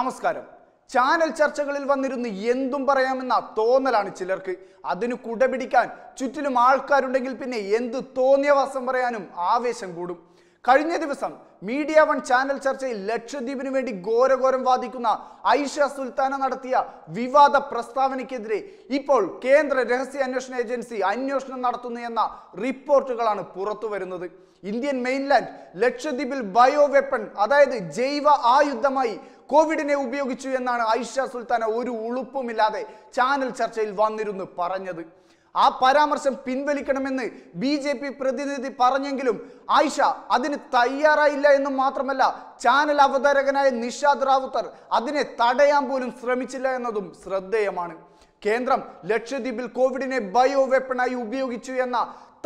നമസ്കാരം ചാനൽ ചർച്ചകളിൽ വന്നിരുന്ന് എന്തും പറയാമെന്ന തോന്നലാണ് ചിലർക്ക് അതിന് കുടപിടിക്കാൻ ചുറ്റിലും ആൾക്കാരുണ്ടെങ്കിൽ പിന്നെ എന്ത് തോന്നിയവാസം പറയാനും ആവേശം കൂടും കഴിഞ്ഞ ദിവസം മീഡിയ വൺ ചാനൽ ചർച്ചയിൽ ലക്ഷദ്വീപിന് വേണ്ടി ഘോരഘോരം വാദിക്കുന്ന ഐഷ സുൽത്താന നടത്തിയ വിവാദ പ്രസ്താവനയ്ക്കെതിരെ ഇപ്പോൾ കേന്ദ്ര രഹസ്യ അന്വേഷണ ഏജൻസി അന്വേഷണം നടത്തുന്നു എന്ന റിപ്പോർട്ടുകളാണ് പുറത്തു വരുന്നത് ഇന്ത്യൻ മെയിൻലാൻഡ് ലക്ഷദ്വീപിൽ ബയോ വെപ്പൺ അതായത് ജൈവ ആയുധമായി കോവിഡിനെ ഉപയോഗിച്ചു എന്നാണ് ഐഷ സുൽത്താന ഒരു ഉളുപ്പുമില്ലാതെ ചാനൽ ചർച്ചയിൽ വന്നിരുന്നു പറഞ്ഞത് ആ പരാമർശം പിൻവലിക്കണമെന്ന് ബി ജെ പി പ്രതിനിധി പറഞ്ഞെങ്കിലും ആയിഷ അതിന് തയ്യാറായില്ല എന്നും മാത്രമല്ല ചാനൽ അവതാരകനായ നിഷാദ് റാവുത്തർ അതിനെ തടയാൻ പോലും ശ്രമിച്ചില്ല എന്നതും ശ്രദ്ധേയമാണ് കേന്ദ്രം ലക്ഷദ്വീപിൽ കോവിഡിനെ ബയോ വെപ്പണായി ഉപയോഗിച്ചു എന്ന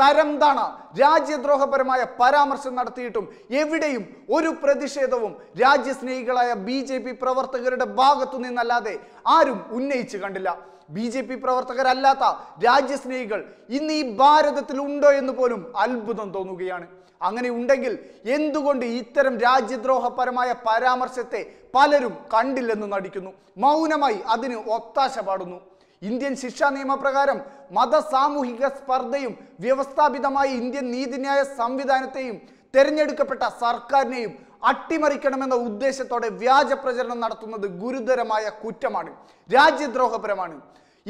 തരം താണ രാജ്യദ്രോഹപരമായ പരാമർശം നടത്തിയിട്ടും എവിടെയും ഒരു പ്രതിഷേധവും രാജ്യസ്നേഹികളായ ബി ജെ പി പ്രവർത്തകരുടെ ഭാഗത്തു നിന്നല്ലാതെ ആരും ഉന്നയിച്ചു കണ്ടില്ല ബി ജെ പി പ്രവർത്തകരല്ലാത്ത രാജ്യസ്നേഹികൾ ഇന്ന് ഈ ഭാരതത്തിൽ ഉണ്ടോ എന്ന് പോലും അത്ഭുതം തോന്നുകയാണ് അങ്ങനെ ഉണ്ടെങ്കിൽ എന്തുകൊണ്ട് ഇത്തരം രാജ്യദ്രോഹപരമായ പരാമർശത്തെ പലരും കണ്ടില്ലെന്ന് നടിക്കുന്നു മൗനമായി അതിന് ഒത്താശ പാടുന്നു ഇന്ത്യൻ ശിക്ഷാ നിയമപ്രകാരം മത സാമൂഹിക സ്പർദ്ധയും വ്യവസ്ഥാപിതമായ ഇന്ത്യൻ നീതിന്യായ സംവിധാനത്തെയും തെരഞ്ഞെടുക്കപ്പെട്ട സർക്കാരിനെയും അട്ടിമറിക്കണമെന്ന ഉദ്ദേശത്തോടെ വ്യാജ പ്രചരണം നടത്തുന്നത് ഗുരുതരമായ കുറ്റമാണ് രാജ്യദ്രോഹപരമാണ്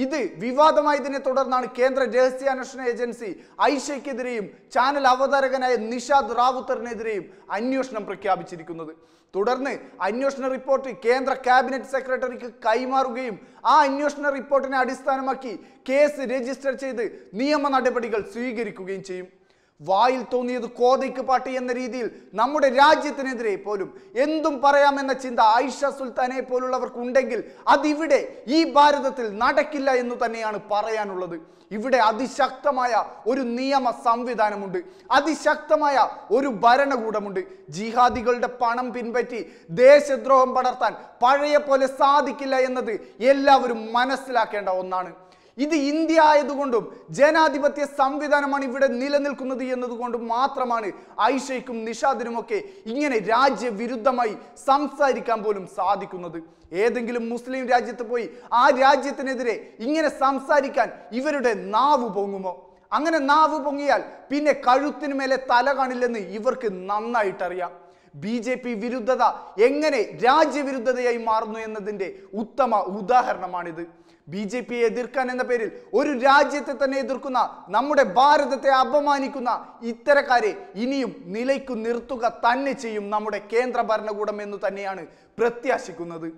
ഇത് വിവാദമായതിനെ തുടർന്നാണ് കേന്ദ്ര രഹസ്യാന്വേഷണ ഏജൻസി ഐഷയ്ക്കെതിരെയും ചാനൽ അവതാരകനായ നിഷാദ് റാവുത്തറിനെതിരെയും അന്വേഷണം പ്രഖ്യാപിച്ചിരിക്കുന്നത് തുടർന്ന് അന്വേഷണ റിപ്പോർട്ട് കേന്ദ്ര ക്യാബിനറ്റ് സെക്രട്ടറിക്ക് കൈമാറുകയും ആ അന്വേഷണ റിപ്പോർട്ടിനെ അടിസ്ഥാനമാക്കി കേസ് രജിസ്റ്റർ ചെയ്ത് നിയമ നടപടികൾ സ്വീകരിക്കുകയും ചെയ്യും വായിൽ തോന്നിയത് കോതയ്ക്ക് പാട്ട് എന്ന രീതിയിൽ നമ്മുടെ രാജ്യത്തിനെതിരെ പോലും എന്തും പറയാമെന്ന ചിന്ത ആയിഷ സുൽത്താനെ പോലുള്ളവർക്ക് ഉണ്ടെങ്കിൽ അതിവിടെ ഈ ഭാരതത്തിൽ നടക്കില്ല എന്ന് തന്നെയാണ് പറയാനുള്ളത് ഇവിടെ അതിശക്തമായ ഒരു നിയമ സംവിധാനമുണ്ട് അതിശക്തമായ ഒരു ഭരണകൂടമുണ്ട് ജിഹാദികളുടെ പണം പിൻപറ്റി ദേശദ്രോഹം പടർത്താൻ പഴയ പോലെ സാധിക്കില്ല എന്നത് എല്ലാവരും മനസ്സിലാക്കേണ്ട ഒന്നാണ് ഇത് ഇന്ത്യ ആയതുകൊണ്ടും ജനാധിപത്യ സംവിധാനമാണ് ഇവിടെ നിലനിൽക്കുന്നത് എന്നതുകൊണ്ടും മാത്രമാണ് ഐഷയ്ക്കും നിഷാദിനുമൊക്കെ ഇങ്ങനെ രാജ്യവിരുദ്ധമായി സംസാരിക്കാൻ പോലും സാധിക്കുന്നത് ഏതെങ്കിലും മുസ്ലിം രാജ്യത്ത് പോയി ആ രാജ്യത്തിനെതിരെ ഇങ്ങനെ സംസാരിക്കാൻ ഇവരുടെ നാവ് പൊങ്ങുമോ അങ്ങനെ നാവ് പൊങ്ങിയാൽ പിന്നെ കഴുത്തിനു മേലെ തല കാണില്ലെന്ന് ഇവർക്ക് നന്നായിട്ടറിയാം ബി ജെ പി വിരുദ്ധത എങ്ങനെ രാജ്യവിരുദ്ധതയായി മാറുന്നു എന്നതിൻ്റെ ഉത്തമ ഉദാഹരണമാണിത് ബി ജെ പിയെ എതിർക്കാൻ എന്ന പേരിൽ ഒരു രാജ്യത്തെ തന്നെ എതിർക്കുന്ന നമ്മുടെ ഭാരതത്തെ അപമാനിക്കുന്ന ഇത്തരക്കാരെ ഇനിയും നിലയ്ക്കു നിർത്തുക തന്നെ ചെയ്യും നമ്മുടെ കേന്ദ്ര ഭരണകൂടം എന്ന് തന്നെയാണ് പ്രത്യാശിക്കുന്നത്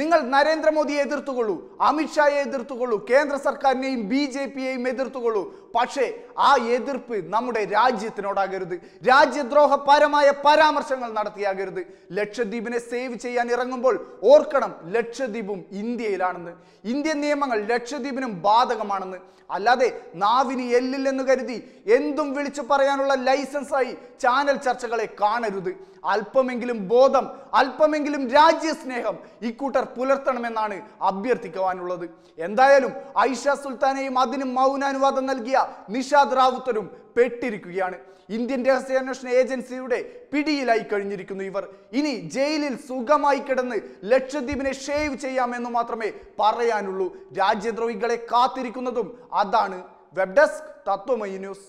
നിങ്ങൾ നരേന്ദ്രമോദിയെ എതിർത്തുകൊള്ളൂ അമിത്ഷായെ എതിർത്തുകൊള്ളൂ കേന്ദ്ര സർക്കാരിനെയും ബി ജെ പിയെയും എതിർത്തുകൊള്ളൂ പക്ഷേ ആ എതിർപ്പ് നമ്മുടെ രാജ്യത്തിനോടാകരുത് രാജ്യദ്രോഹപരമായ പരാമർശങ്ങൾ നടത്തിയാകരുത് ലക്ഷദ്വീപിനെ സേവ് ചെയ്യാൻ ഇറങ്ങുമ്പോൾ ഓർക്കണം ലക്ഷദ്വീപും ഇന്ത്യയിലാണെന്ന് ഇന്ത്യൻ നിയമങ്ങൾ ലക്ഷദ്വീപിനും ബാധകമാണെന്ന് അല്ലാതെ നാവിന് എല്ലില്ലെന്ന് കരുതി എന്തും വിളിച്ചു പറയാനുള്ള ലൈസൻസായി ചാനൽ ചർച്ചകളെ കാണരുത് അല്പമെങ്കിലും ബോധം അല്പമെങ്കിലും രാജ്യസ്നേഹം ഇക്കൂട്ടർ പുലർത്തണമെന്നാണ് അഭ്യർത്ഥിക്കുവാനുള്ളത് എന്തായാലും ഐഷ സുൽത്താനെയും അതിന് മൗനാനുവാദം നൽകിയ നിഷാദ് റാവുത്തരും പെട്ടിരിക്കുകയാണ് ഇന്ത്യൻ രഹസ്യാന്വേഷണ ഏജൻസിയുടെ പിടിയിലായി കഴിഞ്ഞിരിക്കുന്നു ഇവർ ഇനി ജയിലിൽ സുഖമായി കിടന്ന് ലക്ഷദ്വീപിനെ ഷേവ് ചെയ്യാമെന്ന് മാത്രമേ പറയാനുള്ളൂ രാജ്യദ്രോഹികളെ കാത്തിരിക്കുന്നതും അതാണ് വെബ് ഡെസ്ക് തത്വമയി ന്യൂസ്